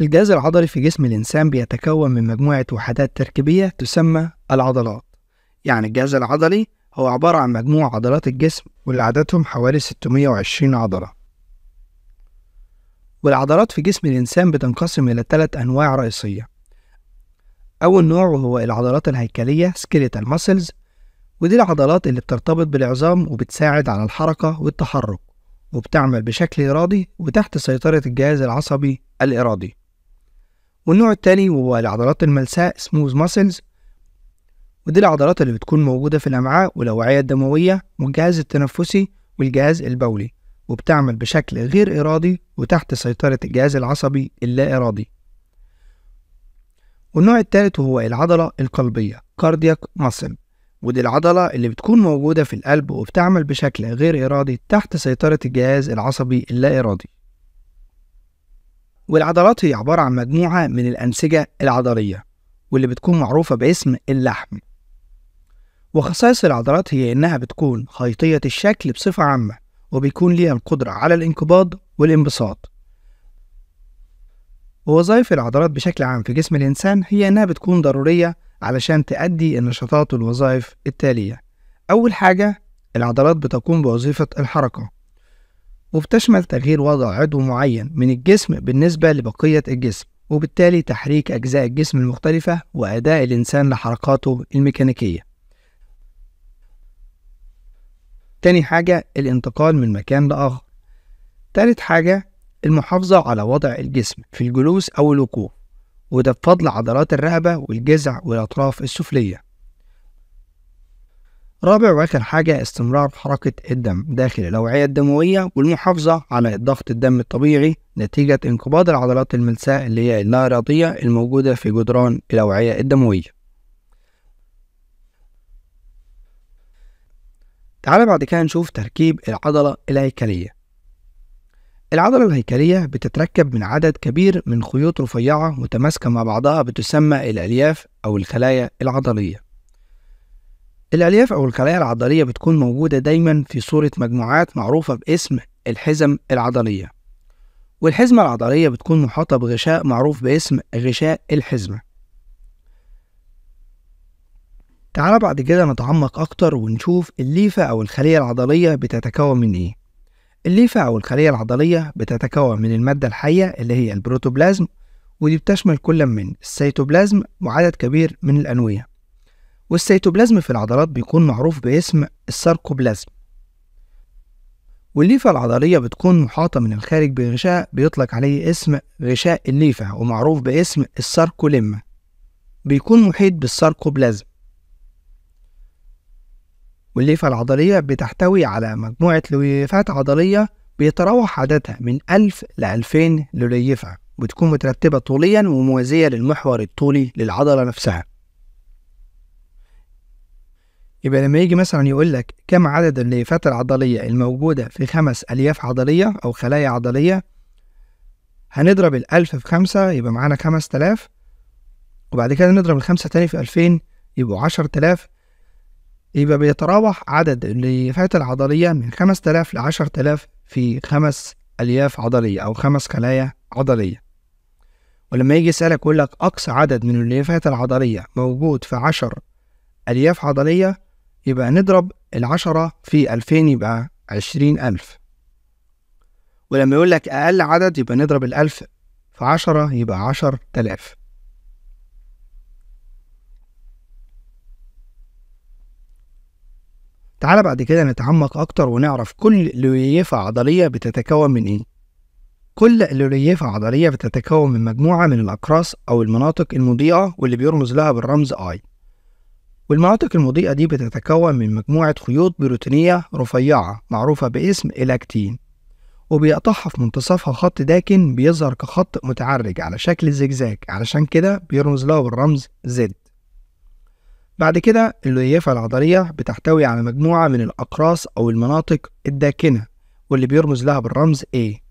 الجهاز العضلي في جسم الإنسان بيتكون من مجموعة وحدات تركيبية تسمى العضلات يعني الجهاز العضلي هو عبارة عن مجموع عضلات الجسم واللي عددهم حوالي 620 عضلة والعضلات في جسم الإنسان بتنقسم إلى ثلاث أنواع رئيسية أول نوع وهو العضلات الهيكلية skeletal muscles ودي العضلات اللي بترتبط بالعظام وبتساعد على الحركة والتحرك وبتعمل بشكل إرادي وتحت سيطرة الجهاز العصبي الإرادي والنوع التاني هو العضلات الملساء سموز ماسلز ودي العضلات اللي بتكون موجودة في الأمعاء والأوعية الدموية والجهاز التنفسي والجهاز البولي وبتعمل بشكل غير إرادي وتحت سيطرة الجهاز العصبي اللا إرادي والنوع التالت هو العضلة القلبية كاردياك ماسل ودي العضلة اللي بتكون موجودة في القلب وبتعمل بشكل غير إرادي تحت سيطرة الجهاز العصبي اللا إرادي والعضلات هي عبارة عن مجموعة من الأنسجة العضلية واللي بتكون معروفة باسم اللحم وخصائص العضلات هي إنها بتكون خيطية الشكل بصفة عامة وبيكون ليها القدرة على الانقباض والانبساط ووظائف العضلات بشكل عام في جسم الإنسان هي إنها بتكون ضرورية علشان تأدي النشاطات والوظائف التالية أول حاجة العضلات بتقوم بوظيفة الحركة وبتشمل تغيير وضع عضو معين من الجسم بالنسبة لبقية الجسم وبالتالي تحريك أجزاء الجسم المختلفة وأداء الإنسان لحركاته الميكانيكية تاني حاجة الانتقال من مكان لآخر تالت حاجة المحافظة على وضع الجسم في الجلوس أو الوقوف وده بفضل عضلات الرقبة والجذع والأطراف السفلية رابع وآخر حاجة استمرار حركة الدم داخل الأوعية الدموية والمحافظة على الضغط الدم الطبيعي نتيجة انقباض العضلات الملساء اللي هي اللا الموجودة في جدران الأوعية الدموية. تعال بعد كده نشوف تركيب العضلة الهيكلية العضلة الهيكلية بتتركب من عدد كبير من خيوط رفيعة متماسكة مع بعضها بتسمى الألياف أو الخلايا العضلية الألياف أو الخلايا العضلية بتكون موجودة دايما في صورة مجموعات معروفة باسم الحزم العضلية والحزمة العضلية بتكون محاطة بغشاء معروف باسم غشاء الحزمة تعال بعد كده نتعمق أكتر ونشوف الليفة أو الخلية العضلية بتتكون من إيه الليفة أو الخلية العضلية بتتكون من المادة الحية اللي هي البروتوبلازم ودي بتشمل كل من السيتوبلازم وعدد كبير من الأنوية والسيتوبلازم في العضلات بيكون معروف باسم الساركوبلازم والليفة العضلية بتكون محاطة من الخارج بغشاء بيطلق عليه اسم غشاء الليفة ومعروف باسم الساركوليما بيكون محيط بالساركوبلازم والليفة العضلية بتحتوي على مجموعة لويفات عضلية بيتراوح عددها من ألف لألفين لليفة بتكون مترتبة طوليا وموازية للمحور الطولي للعضلة نفسها يبقى لما يجي مثلا يقول لك كم عدد الليفات العضلية الموجودة في خمس ألياف عضلية أو خلايا عضلية هنضرب الألف في خمسة يبقى معانا خمس تلاف وبعد كده نضرب الخمسة تاني في ألفين يبقوا عشر تلاف يبقى بيتراوح عدد الليفات العضلية من خمس تلاف لعشر تلاف في خمس ألياف عضلية أو خمس خلايا عضلية ولما يجي يسألك يقول لك أقصى عدد من الليفات العضلية موجود في عشر ألياف عضلية يبقى نضرب العشرة في ألفين يبقى عشرين ألف ولما يقول لك أقل عدد يبقى نضرب الألف في عشرة يبقى عشر تلاف تعال بعد كده نتعمق أكتر ونعرف كل ريليفة عضلية بتتكون من إيه كل ريليفة عضلية بتتكون من مجموعة من الأقراص أو المناطق المضيئة واللي بيرمز لها بالرمز I والمناطق المضيئة دي بتتكون من مجموعة خيوط بروتينية رفيعة معروفة باسم الأكتين وبيقطعها في منتصفها خط داكن بيظهر كخط متعرج على شكل زجزاج علشان كده بيرمز له بالرمز زد بعد كده الليافة العضلية بتحتوي على مجموعة من الأقراص أو المناطق الداكنة واللي بيرمز لها بالرمز A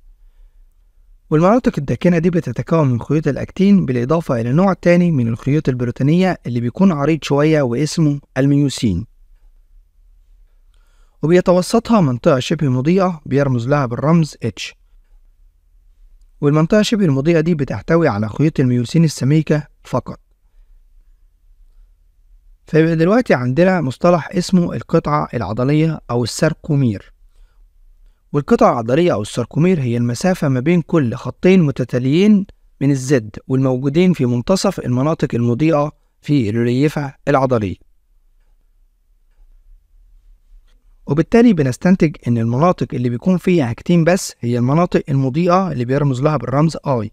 والمناطق الداكنة دي بتتكون من خيوط الأكتين بالإضافة إلى نوع تاني من الخيوط البروتينية اللي بيكون عريض شوية واسمه الميوسين وبيتوسطها منطقة شبه مضيئة بيرمز لها بالرمز H والمنطقة شبه المضيئة دي بتحتوي على خيوط الميوسين السميكة فقط فيبقى دلوقتي عندنا مصطلح اسمه القطعة العضلية أو الساركومير والقطع العضلية أو الساركومير هي المسافة ما بين كل خطين متتاليين من الزد والموجودين في منتصف المناطق المضيئة في الريفة العضلية وبالتالي بنستنتج إن المناطق اللي بيكون فيها حاجتين بس هي المناطق المضيئة اللي بيرمز لها بالرمز I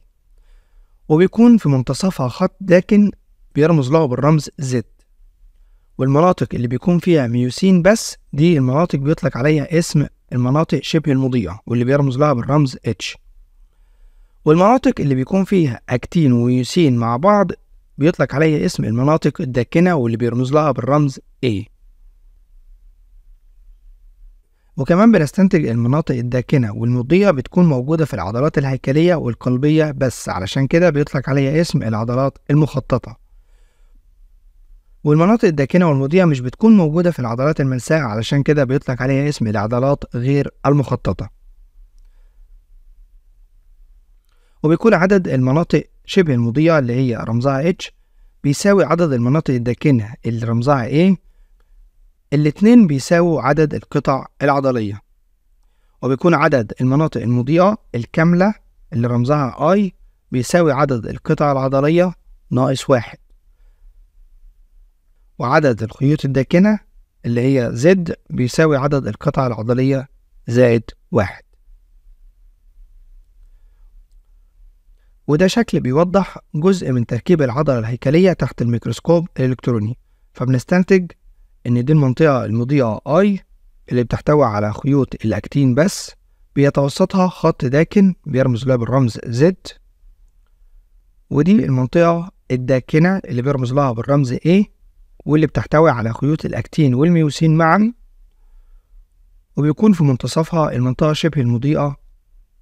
وبيكون في منتصفها خط داكن بيرمز له بالرمز Z والمناطق اللي بيكون فيها ميوسين بس دي المناطق بيطلق عليها اسم المناطق شبه المضيعة واللي بيرمز لها بالرمز H والمناطق اللي بيكون فيها أكتين ويوسين مع بعض بيطلق عليها اسم المناطق الداكنة واللي بيرمز لها بالرمز A وكمان بنستنتج المناطق الداكنة والمضية بتكون موجودة في العضلات الهيكلية والقلبية بس علشان كده بيطلق عليها اسم العضلات المخططة والمناطق الداكنة والمضيئة مش بتكون موجودة في العضلات الملساء علشان كده بيطلق عليها اسم العضلات غير المخططة وبيكون عدد المناطق شبه المضيئة اللي هي رمزها H بيساوي عدد المناطق الداكنة اللي رمزها A الاتنين بيساووا عدد القطع العضلية وبيكون عدد المناطق المضيئة الكاملة اللي رمزها I بيساوي عدد القطع العضلية ناقص واحد وعدد الخيوط الداكنة اللي هي زد بيساوي عدد القطع العضلية زائد واحد وده شكل بيوضح جزء من تركيب العضلة الهيكلية تحت الميكروسكوب الإلكتروني فبنستنتج إن دي المنطقة المضيئة I اللي بتحتوي على خيوط الأكتين بس بيتوسطها خط داكن بيرمز لها بالرمز زد ودي المنطقة الداكنة اللي بيرمز لها بالرمز A واللي بتحتوي على خيوط الأكتين والميوسين معا وبيكون في منتصفها المنطقة شبه المضيئة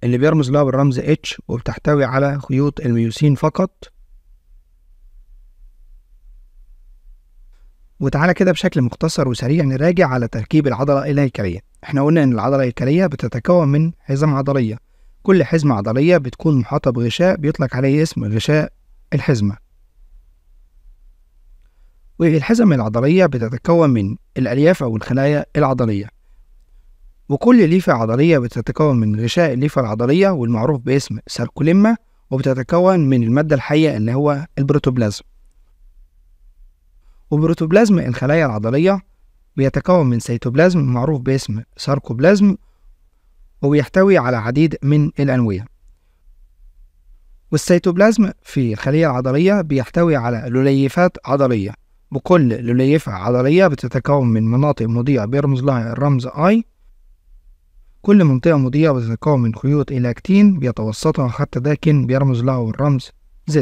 اللي بيرمز لها بالرمز H وبتحتوي على خيوط الميوسين فقط وتعالى كده بشكل مختصر وسريع نراجع على تركيب العضلة الهيكلية احنا قلنا ان العضلة الهيكلية بتتكون من حزم عضلية كل حزمة عضلية بتكون محاطة بغشاء بيطلق عليه اسم غشاء الحزمة والحزم العضلية بتتكون من الألياف أو الخلايا العضلية وكل ليفة عضلية بتتكون من غشاء الليفة العضلية والمعروف باسم ساركوليما وبتتكون من المادة الحية اللي هو البروتوبلازم وبروتوبلازم الخلايا العضلية بيتكون من سيتوبلازم معروف باسم ساركوبلازم وبيحتوي على عديد من الأنوية والسيتوبلازم في الخلية العضلية بيحتوي على لوليفات عضلية بكل لليفة عضلية بتتكون من مناطق مضيئة بيرمز لها الرمز I كل منطقة مضيئة بتتكون من خيوط إلاكتين بيتوسطها خط داكن بيرمز له الرمز Z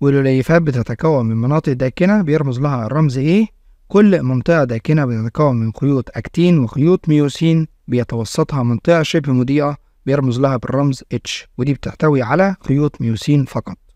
والأليفات بتتكون من مناطق داكنة بيرمز لها الرمز A كل منطقة داكنة بتتكون من خيوط أكتين وخيوط ميوسين بيتوسطها منطقة شبه مضيئة بيرمز لها بالرمز H ودي بتحتوي على خيوط ميوسين فقط